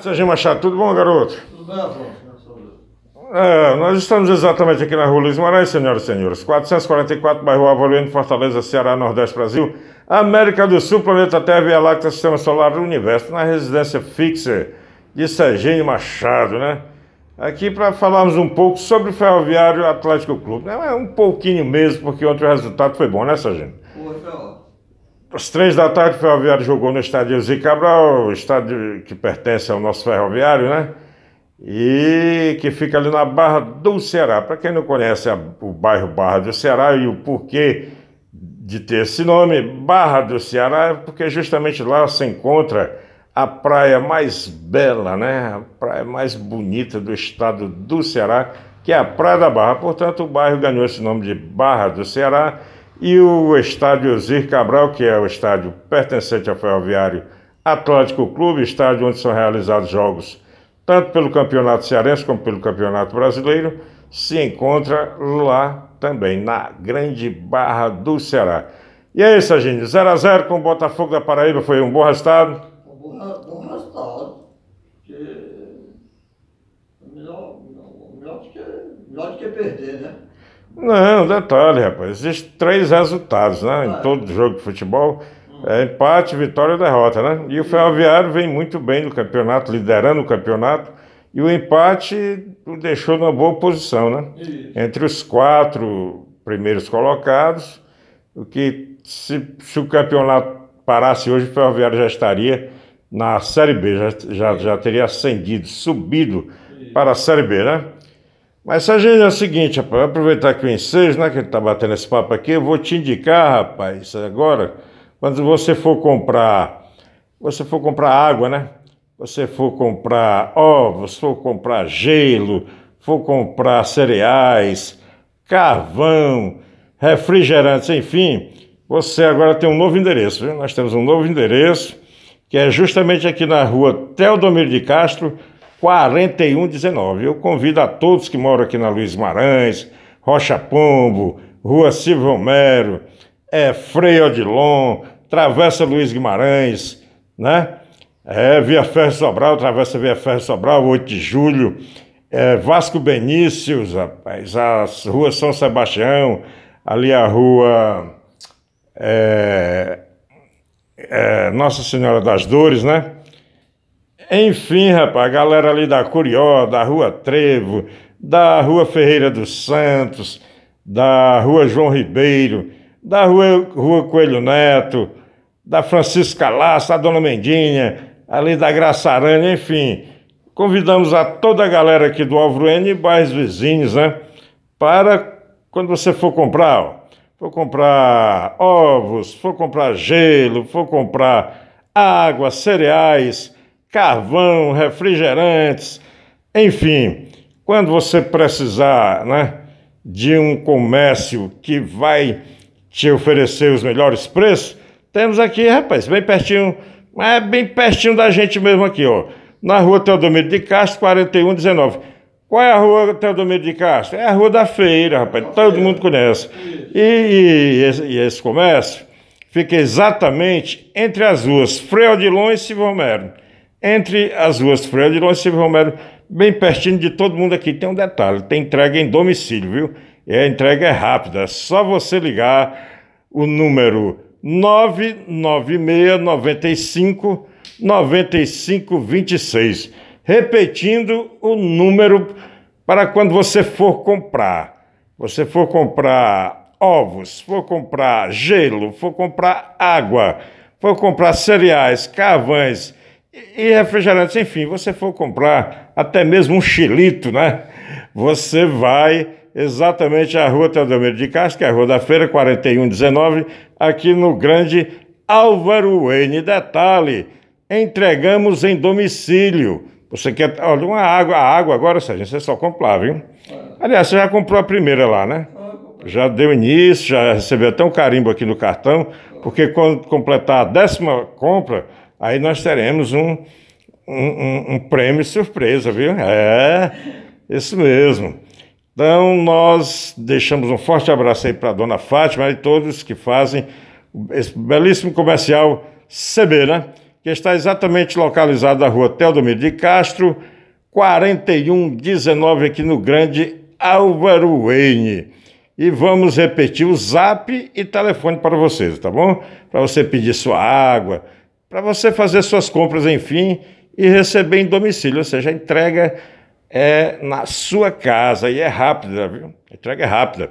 Sérgio Machado, tudo bom, garoto? Tudo bem, Afonso. É, nós estamos exatamente aqui na rua Luiz Moraes, senhoras e senhores. 444, bairro Avaliano, Fortaleza, Ceará, Nordeste, Brasil. América do Sul, planeta Terra, Via Láctea, Sistema Solar, Universo, na residência fixa de Serginho Machado, né? Aqui para falarmos um pouco sobre o Ferroviário Atlético Clube. É um pouquinho mesmo, porque ontem o resultado foi bom, né, Serginho? Foi, foi às três da tarde, o Ferroviário jogou no estádio Zé Cabral, estádio que pertence ao nosso Ferroviário, né? E que fica ali na Barra do Ceará. Para quem não conhece a, o bairro Barra do Ceará e o porquê de ter esse nome, Barra do Ceará, é porque justamente lá se encontra a praia mais bela, né? A praia mais bonita do estado do Ceará, que é a Praia da Barra. Portanto, o bairro ganhou esse nome de Barra do Ceará e o estádio Zir Cabral, que é o estádio pertencente ao Ferroviário Atlético Clube, estádio onde são realizados jogos tanto pelo Campeonato Cearense como pelo Campeonato Brasileiro, se encontra lá também, na Grande Barra do Ceará. E é isso, gente. 0x0 com o Botafogo da Paraíba foi um bom resultado. Um bom, resultado. melhor do que perder, né? Não, detalhe, rapaz. Existem três resultados, né? Em todo jogo de futebol. É empate, vitória, derrota, né? E o Ferroviário vem muito bem no campeonato, liderando o campeonato. E o empate o deixou numa boa posição, né? Entre os quatro primeiros colocados, o que se, se o campeonato parasse hoje, o Ferroviário já estaria na Série B, já, já, já teria ascendido, subido para a Série B, né? Mas gente é o seguinte, rapaz, aproveitar que o ensejo, né, que ele tá batendo esse papo aqui, eu vou te indicar, rapaz, agora, quando você for comprar, você for comprar água, né? Você for comprar ovos, for comprar gelo, for comprar cereais, carvão, refrigerantes, enfim, você agora tem um novo endereço, viu? Nós temos um novo endereço, que é justamente aqui na rua Teodomiro de Castro, 4119. Eu convido a todos que moram aqui na Luiz Marães, Rocha Pombo, Rua Silvio Romero, é, Frei Odilon, Travessa Luiz Guimarães, né? É, Via Ferro Sobral, Travessa Via Ferro Sobral, 8 de julho, é, Vasco Benícios, rapaz, a Rua São Sebastião, ali a Rua é, é Nossa Senhora das Dores, né? Enfim, rapaz, a galera ali da Curió, da Rua Trevo, da Rua Ferreira dos Santos, da Rua João Ribeiro, da Rua, Rua Coelho Neto, da Francisca Laça, da Dona Mendinha, ali da Graça Aranha, enfim. Convidamos a toda a galera aqui do Alvaro N e bairros vizinhos, né? Para quando você for comprar, ó, for comprar ovos, for comprar gelo, for comprar água, cereais, carvão, refrigerantes, enfim, quando você precisar né, de um comércio que vai te oferecer os melhores preços, temos aqui, rapaz, bem pertinho, é bem pertinho da gente mesmo aqui, ó. Na rua Teodomiro de Castro, 4119. Qual é a rua Teodomiro de Castro? É a rua da feira, rapaz, todo mundo conhece. E, e, esse, e esse comércio fica exatamente entre as ruas Freio de Lões e Silvão Mero entre as ruas Fred e Luiz Silvio Romero, bem pertinho de todo mundo aqui. Tem um detalhe, tem entrega em domicílio, viu? E a entrega é rápida, é só você ligar o número 996 95 9526. Repetindo o número para quando você for comprar. Você for comprar ovos, for comprar gelo, for comprar água, for comprar cereais, carvães, e refrigerantes, enfim, você for comprar até mesmo um xilito, né? Você vai exatamente à Rua Teodomiro de Castro, que é a Rua da Feira, 4119, aqui no Grande Álvaro N. Detalhe, entregamos em domicílio. Você quer. Olha, uma água. A água agora, Sérgio, você só compra viu? Aliás, você já comprou a primeira lá, né? Já deu início, já recebeu até um carimbo aqui no cartão, porque quando completar a décima compra Aí nós teremos um, um, um prêmio surpresa, viu? É, isso mesmo. Então, nós deixamos um forte abraço aí para a dona Fátima e todos que fazem esse belíssimo comercial CB, né? Que está exatamente localizado na rua Teodomiro de Castro, 4119, aqui no Grande Álvaro Wayne. E vamos repetir o zap e telefone para vocês, tá bom? Para você pedir sua água, para você fazer suas compras, enfim, e receber em domicílio, ou seja, a entrega é na sua casa e é rápida, viu? A entrega é rápida.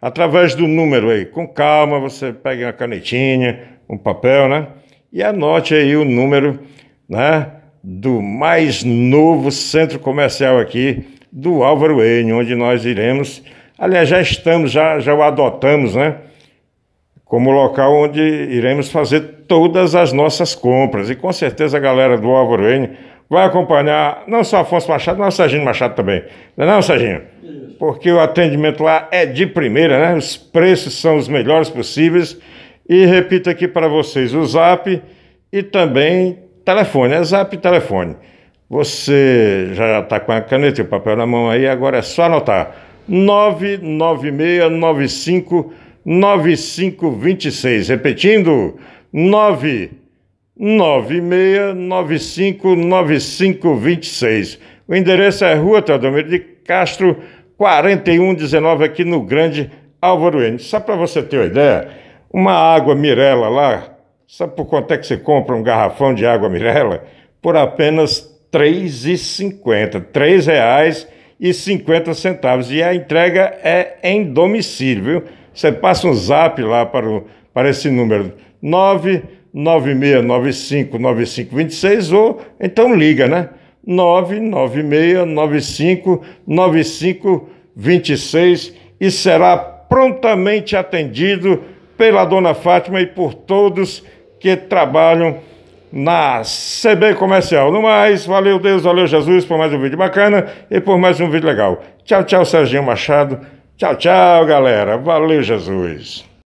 Através do número aí, com calma, você pega uma canetinha, um papel, né? E anote aí o número, né? Do mais novo centro comercial aqui do Álvaro N, onde nós iremos. Aliás, já estamos, já, já o adotamos, né? Como local onde iremos fazer todas as nossas compras. E com certeza a galera do Álvaro N vai acompanhar não só Afonso Machado, mas o Serginho Machado também. Não é não, Serginho? Porque o atendimento lá é de primeira, né? Os preços são os melhores possíveis. E repito aqui para vocês o zap e também telefone, é zap e telefone. Você já está com a caneta e o papel na mão aí, agora é só anotar. 996959526. Repetindo, 996959526. O endereço é Rua Teodomiro de Castro, 4119, aqui no Grande Álvaro N. Só para você ter uma ideia, uma água Mirella lá, sabe por quanto é que você compra um garrafão de água Mirella? Por apenas R$ 3,50, R$ 3,50. E a entrega é em domicílio, viu? Você passa um zap lá para, o, para esse número 996959526 ou então liga, né? 996959526 e será prontamente atendido pela dona Fátima e por todos que trabalham na CB Comercial. No mais, valeu Deus, valeu Jesus por mais um vídeo bacana e por mais um vídeo legal. Tchau, tchau, Serginho Machado. Tchau, tchau, galera. Valeu, Jesus.